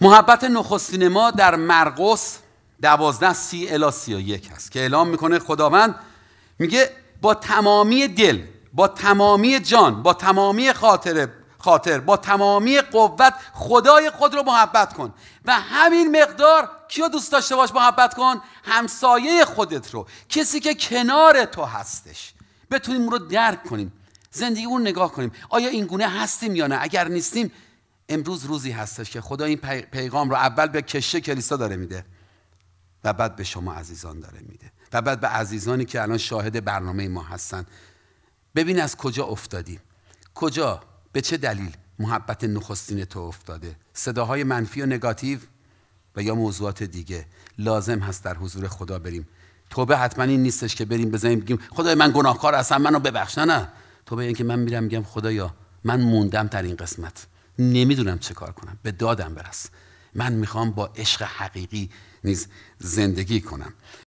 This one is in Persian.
محبت نخستین ما در مرقس دوازده سی الا سی یک هست که اعلام میکنه خداوند میگه با تمامی دل با تمامی جان با تمامی خاطر خاطر با تمامی قوت خدای خود رو محبت کن و همین مقدار کیو دوست داشته باش محبت کن همسایه خودت رو کسی که کنار تو هستش بتونیم اون رو درک کنیم زندگی اون نگاه کنیم آیا این گونه هستیم یا نه اگر نیستیم امروز روزی هستش که خدا این پیغام رو اول به کشه کلیسا داره میده و بعد به شما عزیزان داره میده و بعد به عزیزانی که الان شاهد برنامه ما هستن ببین از کجا افتادیم کجا به چه دلیل محبت نخستین تو افتاده صداهای منفی و نگاتیو و یا موضوعات دیگه لازم هست در حضور خدا بریم توبه حتما این نیستش که بریم بزنیم بگیم خدای من گناهکار هستم منو ببخش نه نه توبه این من میرم میگم خدایا من موندم در این قسمت نمیدونم چه کار کنم به دادم برس من میخوام با عشق حقیقی نیز زندگی کنم